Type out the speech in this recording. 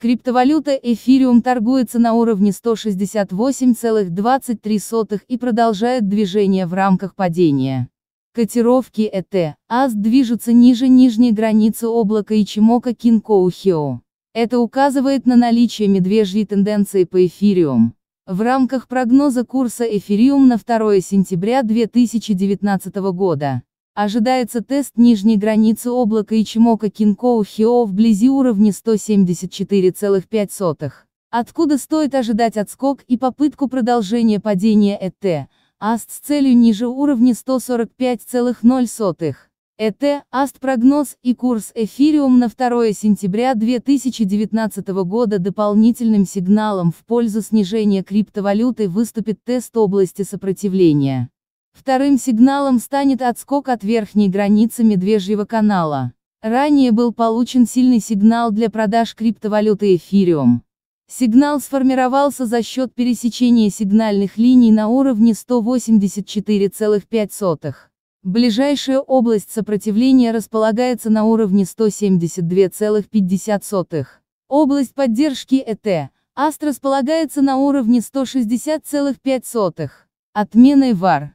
Криптовалюта Эфириум торгуется на уровне 168,23 и продолжает движение в рамках падения. Котировки ЭТ, АС движутся ниже нижней границы облака и Чимока Кинкоухио. Это указывает на наличие медвежьей тенденции по эфириум. В рамках прогноза курса эфириум на 2 сентября 2019 года. Ожидается тест нижней границы облака и Чмока Кинкоу Хио вблизи уровня 174,5. Откуда стоит ожидать отскок и попытку продолжения падения ЭТ, АСТ с целью ниже уровня 145,0. ЭТ, АСТ прогноз и курс эфириум на 2 сентября 2019 года дополнительным сигналом в пользу снижения криптовалюты выступит тест области сопротивления. Вторым сигналом станет отскок от верхней границы Медвежьего канала. Ранее был получен сильный сигнал для продаж криптовалюты эфириум. Сигнал сформировался за счет пересечения сигнальных линий на уровне 184,5. Ближайшая область сопротивления располагается на уровне 172,5. Область поддержки ЭТ, АСТ располагается на уровне 160,5. Отменой ВАР.